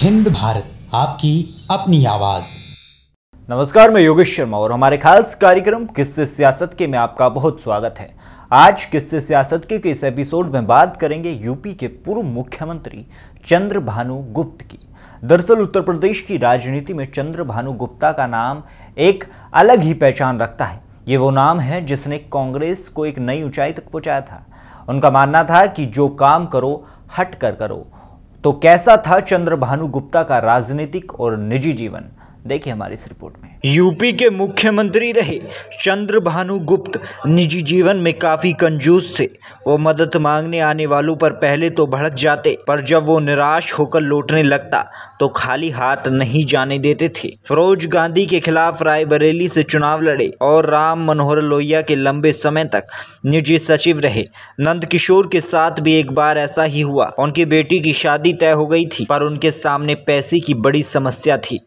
हिंद भारत आपकी अपनी आवाज नमस्कार मैं योगेश शर्मा और हमारे खास कार्यक्रम किससे सियासत के में आपका बहुत स्वागत है आज किससे सियासत के, इस एपिसोड में बात करेंगे यूपी के पूर्व मुख्यमंत्री चंद्रभानु गुप्त की दरअसल उत्तर प्रदेश की राजनीति में चंद्रभानु गुप्ता का नाम एक अलग ही पहचान रखता है ये वो नाम है जिसने कांग्रेस को एक नई ऊंचाई तक पहुंचाया था उनका मानना था कि जो काम करो हट कर करो तो कैसा था चंद्रभानु गुप्ता का राजनीतिक और निजी जीवन देखिए हमारी इस रिपोर्ट में यूपी के मुख्यमंत्री रहे चंद्र भानु गुप्त निजी जीवन में काफी कंजूस थे वो मदद मांगने आने वालों पर पहले तो भड़क जाते पर जब वो निराश होकर लौटने लगता तो खाली हाथ नहीं जाने देते थे फरोज गांधी के खिलाफ रायबरेली से चुनाव लड़े और राम मनोहर लोहिया के लंबे समय तक निजी सचिव रहे नंद किशोर के साथ भी एक बार ऐसा ही हुआ उनकी बेटी की शादी तय हो गई थी पर उनके सामने पैसे की बड़ी समस्या थी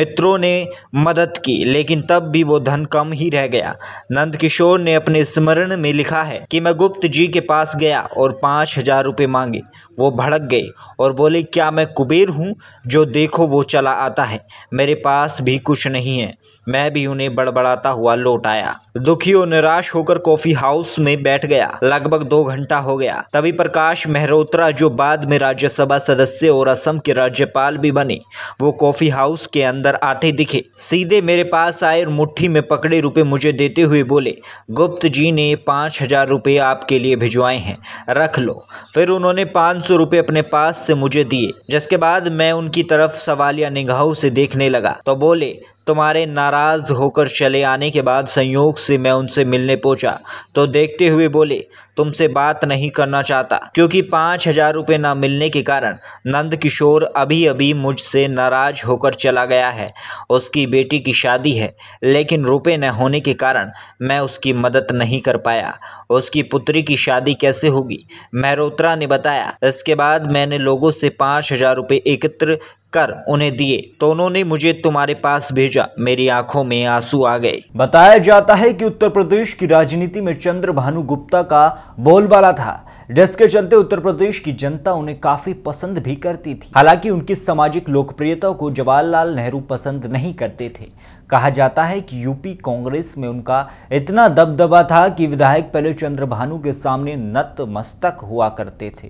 मित्र मित्रों ने मदद की लेकिन तब भी वो धन कम ही रह गया नंद किशोर ने अपने स्मरण में लिखा है कि मैं गुप्त जी के पास गया और पाँच हजार रुपये मांगे वो भड़क गए और बोले क्या मैं कुबेर हूँ जो देखो वो चला आता है मेरे पास भी कुछ नहीं है मैं भी उन्हें बड़बड़ाता हुआ लौट आया दुखी और निराश होकर कॉफ़ी हाउस में बैठ गया लगभग दो घंटा हो गया तभी प्रकाश मेहरोत्रा जो बाद में राज्यसभा सदस्य और असम के राज्यपाल भी बने वो कॉफ़ी हाउस के अंदर आ आते दिखे सीधे मेरे पास आए और मुट्ठी में पकड़े रुपए मुझे देते हुए बोले गुप्त जी ने पाँच हज़ार रुपये आपके लिए भिजवाए हैं रख लो फिर उन्होंने पाँच सौ रुपये अपने पास से मुझे दिए जिसके बाद मैं उनकी तरफ सवालिया निगाहों से देखने लगा तो बोले तुम्हारे नाराज़ होकर चले आने के बाद संयोग से मैं उनसे मिलने पहुंचा तो देखते हुए बोले तुमसे बात नहीं करना चाहता क्योंकि पाँच हज़ार रुपये ना मिलने के कारण नंद किशोर अभी अभी मुझसे नाराज़ होकर चला गया है है उसकी बेटी की शादी है लेकिन रुपए न होने के कारण मैं उसकी मदद नहीं कर पाया उसकी पुत्री की शादी कैसे होगी मेहरोत्रा ने बताया इसके बाद मैंने लोगों से पाँच हज़ार रुपये एकत्र कर उन्हें दिए तो उन्होंने मुझे तुम्हारे पास भेजा मेरी आंखों में आंसू आ गए बताया जाता है कि उत्तर प्रदेश की राजनीति में चंद्र भानु गुप्ता का बोलबाला था जिसके चलते उत्तर प्रदेश की जनता उन्हें काफी पसंद भी करती थी हालांकि उनकी सामाजिक लोकप्रियता को जवाहरलाल नेहरू पसंद नहीं करते थे कहा जाता है कि यूपी कांग्रेस में उनका इतना दबदबा था कि विधायक पहले चंद्रभानु के सामने नतमस्तक हुआ करते थे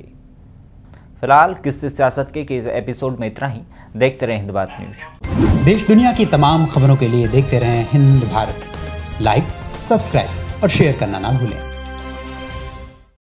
फिलहाल किससे सियासत के, इस एपिसोड में इतना ही देखते रहे हिंद भारत न्यूज देश दुनिया की तमाम खबरों के लिए देखते रहे हिंद भारत लाइक सब्सक्राइब और शेयर करना ना भूलें